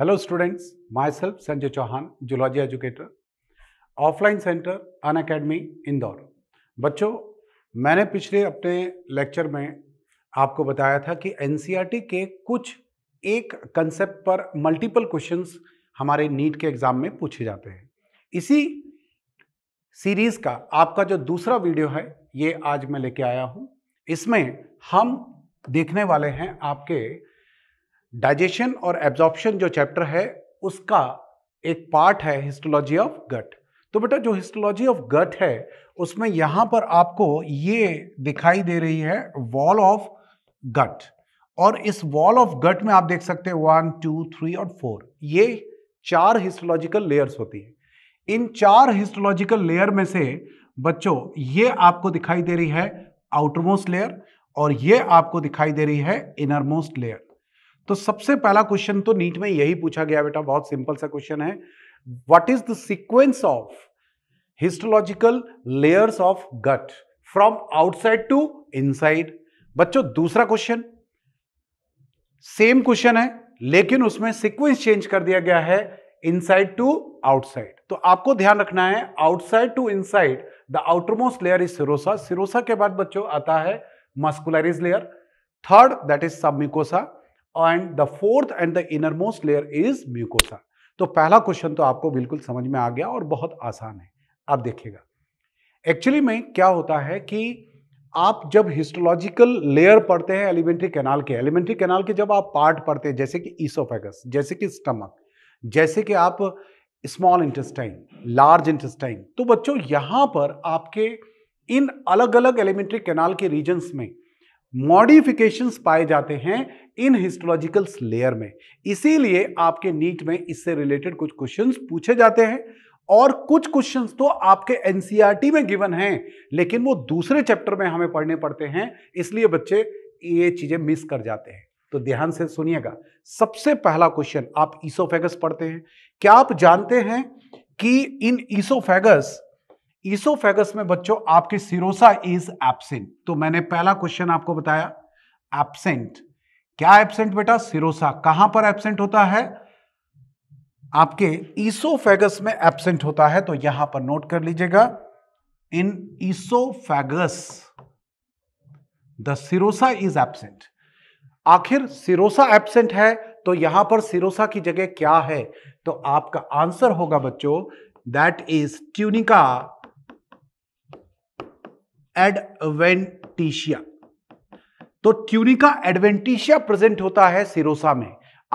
hello students students, self Sanjay Chauhan Zoology educator offline centre Unacademy Indore बच्चों मैंने पिछले अपने लेक्चर में आपको बताया था कि एन e के कुछ एक कंसेप्ट पर मल्टीपल क्वेश्चंस हमारे नीट के एग्ज़ाम में पूछे जाते हैं इसी सीरीज़ का आपका जो दूसरा वीडियो है ये आज मैं लेके आया हूँ इसमें हम देखने वाले हैं आपके डाइजेशन और एब्जॉर्प्शन जो चैप्टर है उसका एक पार्ट है हिस्टोलॉजी ऑफ गट तो बेटा जो हिस्टोलॉजी ऑफ गट है उसमें यहाँ पर आपको ये दिखाई दे रही है वॉल ऑफ गट और इस वॉल ऑफ गट में आप देख सकते हैं वन टू थ्री और फोर ये चार हिस्टोलॉजिकल लेयर्स होती है इन चार हिस्टोलॉजिकल लेयर में से बच्चों ये आपको दिखाई दे रही है आउटरमोस्ट लेयर और ये आपको दिखाई दे रही है इनरमोस्ट लेयर तो सबसे पहला क्वेश्चन तो नीट में यही पूछा गया बेटा बहुत सिंपल सा क्वेश्चन है what is the sequence of histological layers of gut from outside to inside बच्चों दूसरा क्वेश्चन सेम क्वेश्चन है लेकिन उसमें सीक्वेंस चेंज कर दिया गया है इनसाइड टू आउटसाइड तो आपको ध्यान रखना है outside to inside the outermost layer is serosa serosa के बाद बच्चों आता है muscularis layer third that is submucosa and the fourth and the innermost layer is mucosa तो पहला क्वेश्चन तो आपको बिल्कुल समझ में आ गया और बहुत आसान है आप देखिएगा एक्चुअली में क्या होता है कि आप जब हिस्टोलॉजिकल लेयर पढ़ते हैं एलिमेंट्री कैनाल के एलिमेंट्री कैनाल के जब आप पार्ट पढ़ते हैं जैसे कि ईसोफेगस जैसे कि स्टमक जैसे कि आप स्मॉल इंटेस्टाइन लार्ज इंटेस्टाइन तो बच्चों यहां पर आपके इन अलग अलग एलिमेंट्री कैनाल के रीजन्स में मॉडिफिकेशंस पाए जाते हैं इन हिस्टोलॉजिकल लेयर में इसीलिए आपके नीट में इससे रिलेटेड कुछ क्वेश्चंस पूछे जाते हैं और कुछ क्वेश्चंस तो आपके एनसीईआरटी e में गिवन हैं लेकिन वो दूसरे चैप्टर में हमें पढ़ने पड़ते हैं इसलिए बच्चे ये चीज़ें मिस कर जाते हैं तो ध्यान से सुनिएगा सबसे पहला क्वेश्चन आप ईसोफेगस पढ़ते हैं क्या आप जानते हैं कि इन ईसोफेगस ईसोफेगस में बच्चों आपकी सिरोसा इज एबसेंट तो मैंने पहला क्वेश्चन आपको बताया एबसेंट क्या एबसेंट बेटा सिरोसा कहां पर एबसेंट होता है आपके ईसोफेगस में एबसेंट होता है तो यहां पर नोट कर लीजिएगा in oesophagus the serosa is absent आखिर सिरोसा एबसेंट है तो यहां पर सिरोसा की जगह क्या है तो आपका आंसर होगा बच्चों दैट इज ट्यूनिका एडवेंटिशिया तो ट्यूनिका एडवेंटिशिया प्रेजेंट होता है सिरोसा में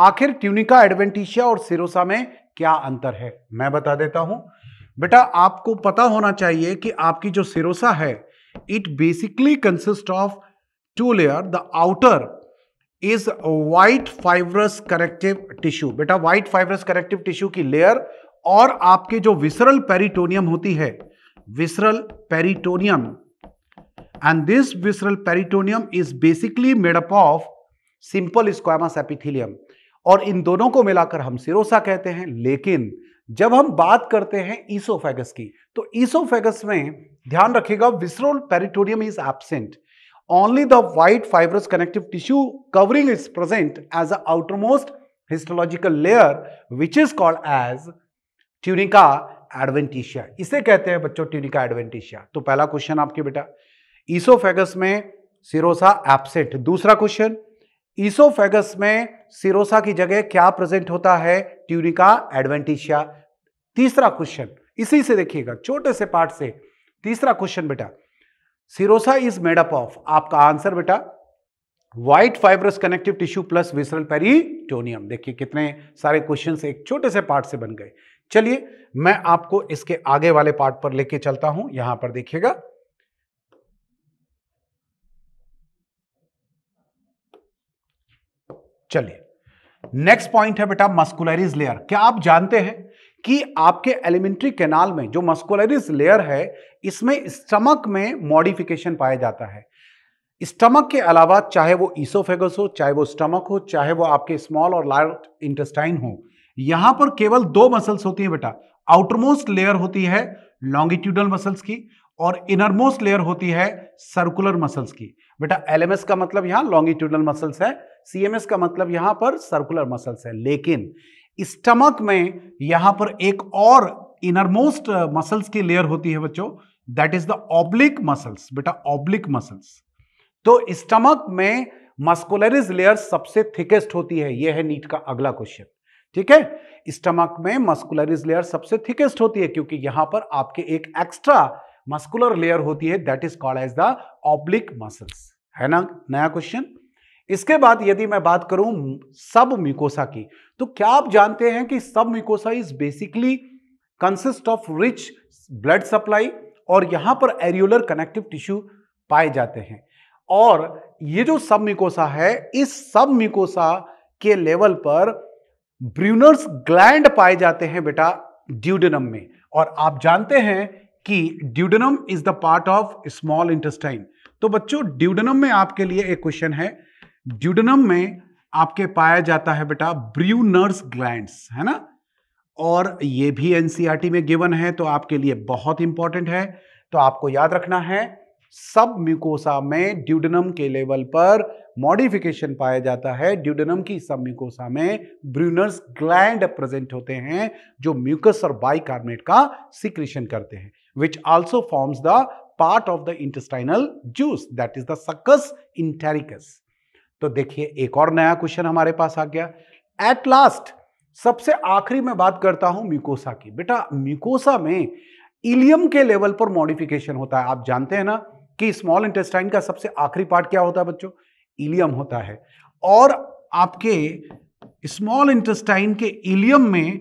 आखिर ट्यूनिका एडवेंटिशिया और सिरोसा में क्या अंतर है मैं बता देता हूं बेटा आपको पता होना चाहिए कि आपकी जो सिरोसा है it basically consist of two layer the outer is white fibrous connective tissue बेटा व्हाइट फाइबरस करेक्टिव टिश्यू की लेयर और आपके जो विसरल पेरिटोनियम होती है visceral peritoneum and this visceral peritoneum is basically made up of simple squamous epithelium और इन दोनों को मिलाकर हम सिरोसा कहते हैं लेकिन जब हम बात करते हैं ईसोफेगस की तो ईसोफेगस में ध्यान रखिएगा visceral peritoneum is absent only the white fibrous connective tissue covering is present as a histological layer which is called as tunica adventitia इसे कहते हैं बच्चों ट्यूनिका एडवेंटिशिया तो पहला क्वेश्चन आपके बेटा ईसोफेगस में सिरोसा एब्सेंट दूसरा क्वेश्चन ईसोफेगस में सिरोसा की जगह क्या प्रेजेंट होता है ट्यूनिका एडवेंटिशिया तीसरा क्वेश्चन इसी से देखिएगा छोटे से पार्ट से तीसरा क्वेश्चन बेटा सिरोसा इज मेडअप ऑफ आपका आंसर बेटा white fibrous connective tissue plus visceral peritoneum देखिए कितने सारे क्वेश्चन एक छोटे से पार्ट से बन गए चलिए मैं आपको इसके आगे वाले पार्ट पर लेके चलता हूं यहां पर देखिएगा चलिए नेक्स्ट पॉइंट है बेटा मस्कुलरिज लेयर क्या आप जानते हैं कि आपके एलिमेंट्री कैनाल में जो मस्कुलरिज लेयर है इसमें स्टमक में मॉडिफिकेशन पाया जाता है स्टमक के अलावा चाहे वो ईसोफेगस हो चाहे वो स्टमक हो चाहे वो आपके स्मॉल और लार्ज इंटेस्टाइन हो यहां पर केवल दो मसल्स होती है बेटा आउटरमोस्ट लेयर होती है लॉन्गिट्यूडल मसल्स की और इनरमोस्ट लेयर होती है सर्कुलर मसल्स की बेटा एलएमएस का मतलब यहां लॉन्गिट्यूडल मसल्स है सीएमएस का मतलब यहां पर सर्कुलर मसल्स है लेकिन स्टमक में यहां पर एक और इनरमोस्ट मसल्स uh, की लेयर होती है बच्चों that is the oblique muscles बेटा ऑब्लिक मसल्स तो स्टमक में मस्कुलरिज लेयर सबसे थिकेस्ट होती है यह है नीट का अगला क्वेश्चन ठीक है स्टमक में मस्कुलरिज लेयर सबसे थिकेस्ट होती है क्योंकि यहां पर आपके एक एक्स्ट्रा मस्कुलर लेयर होती है that is called as the oblique muscles है ना नया क्वेश्चन इसके बाद यदि मैं बात करूं सब मिकोसा की तो क्या आप जानते हैं कि submucosa is basically consist of rich blood supply और यहां पर एरियोलर कनेक्टिव टिश्यू पाए जाते हैं और ये जो सब मिकोसा है इस सब मिकोसा के लेवल पर ब्रूनर्स ग्लैंड पाए जाते हैं बेटा ड्यूडनम में और आप जानते हैं कि duodenum is the part of small intestine तो बच्चों ड्यूडनम में आपके लिए एक क्वेश्चन है ड्यूडनम में आपके पाया जाता है बेटा ब्र्यूनर्स ग्लैंड्स है ना और ये भी एनसीईआरटी में गिवन है तो आपके लिए बहुत इंपॉर्टेंट है तो आपको याद रखना है सब म्यूकोसा में ड्यूडनम के लेवल पर मॉडिफिकेशन पाया जाता है ड्यूडनम की सब म्यूकोसा में ब्रूनर्स ग्लैंड प्रेजेंट होते हैं जो म्यूकस और बाइकार्बोनेट का सिक्रेशन करते हैं which also forms the part of the intestinal juice that is the succus entericus तो देखिए एक और नया क्वेश्चन हमारे पास आ गया एट लास्ट सबसे आखिरी में बात करता हूं म्यूकोसा की बेटा म्यूकोसा में इलियम के लेवल पर मॉडिफिकेशन होता है आप जानते हैं ना कि स्मॉल इंटेस्टाइन का सबसे आखिरी पार्ट क्या होता है बच्चों इलियम होता है और आपके स्मॉल इंटेस्टाइन के इलियम में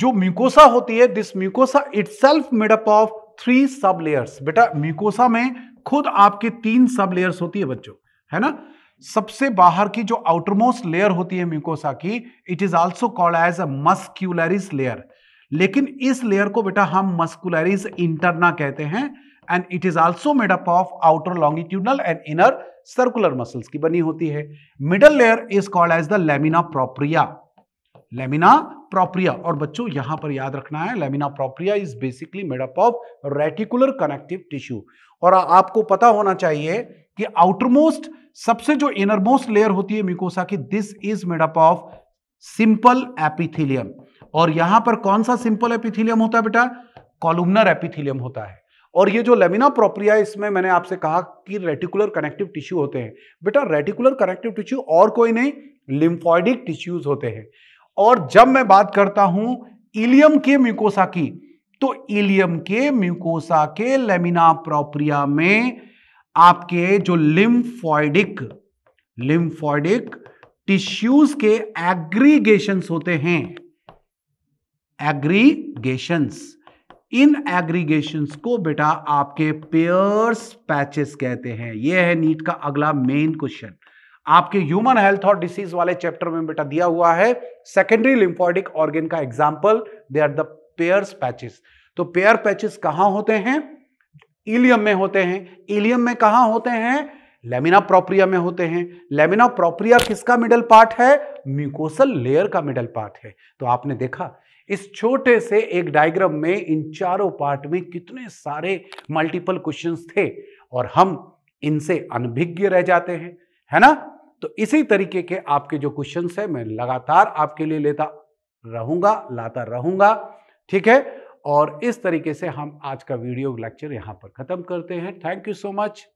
जो म्यूकोसा होती है this mucosa self made up of three sub layers बेटा म्यूकोसा में खुद आपके तीन सब लेयर्स होती है बच्चों है ना सबसे बाहर की जो आउटरमोस्ट लेयर होती है म्यूकोसा की it is also called as a muscularis layer लेकिन इस लेयर को बेटा हम मस्कुलरिस इंटरना कहते हैं and it is also made up of outer longitudinal and inner circular muscles की बनी होती है middle layer is called as the lamina propria lamina propria और बच्चों यहां पर याद रखना है lamina propria is basically made up of reticular connective tissue और आपको पता होना चाहिए कि आउटरमोस्ट सबसे जो इनरमोस्ट लेयर होती है म्यूकोसा की this is made up of simple epithelium और यहां पर कौन सा सिंपल एपिथिलियम होता है बेटा कॉलुमनर एपिथिलियम होता है और ये जो लेमिना प्रोप्रिया इसमें मैंने आपसे कहा कि रेटिकुलर कनेक्टिव टिश्यू होते हैं बेटा रेटिकुलर कनेक्टिव टिश्यू और कोई नहीं लिम्फॉइडिक टिश्यूज होते हैं और जब मैं बात करता हूं इलियम के म्यूकोसा की तो इलियम के म्यूकोसा के लेमिना प्रोप्रिया में आपके जो लिम्फॉइडिक लिम्फॉइडिक टिश्यूज के एग्रीगेशंस होते हैं एग्रीगेशंस इन एग्रीगेशंस को बेटा आपके पेयर्स पैचेस कहते हैं यह है नीट का अगला मेन क्वेश्चन आपके ह्यूमन हेल्थ और डिसीज वाले चैप्टर में बेटा दिया हुआ है सेकेंडरी लिम्फोडिक ऑर्गेन का example they are the Peyer's patches तो पेयर पैचेस कहां होते हैं इलियम में होते हैं इलियम में कहा होते हैं लेमिना प्रोप्रिया में होते हैं लेमिना प्रोप्रिया किसका मिडल पार्ट है म्यूकोसल लेयर का मिडल पार्ट है तो आपने देखा इस छोटे से एक डायग्राम में इन चारों पार्ट में कितने सारे मल्टीपल क्वेश्चंस थे और हम इनसे अनभिज्ञ रह जाते हैं है ना तो इसी तरीके के आपके जो क्वेश्चंस है मैं लगातार आपके लिए लेता रहूंगा लाता रहूंगा ठीक है और इस तरीके से हम आज का वीडियो लेक्चर यहाँ पर ख़त्म करते हैं थैंक यू सो मच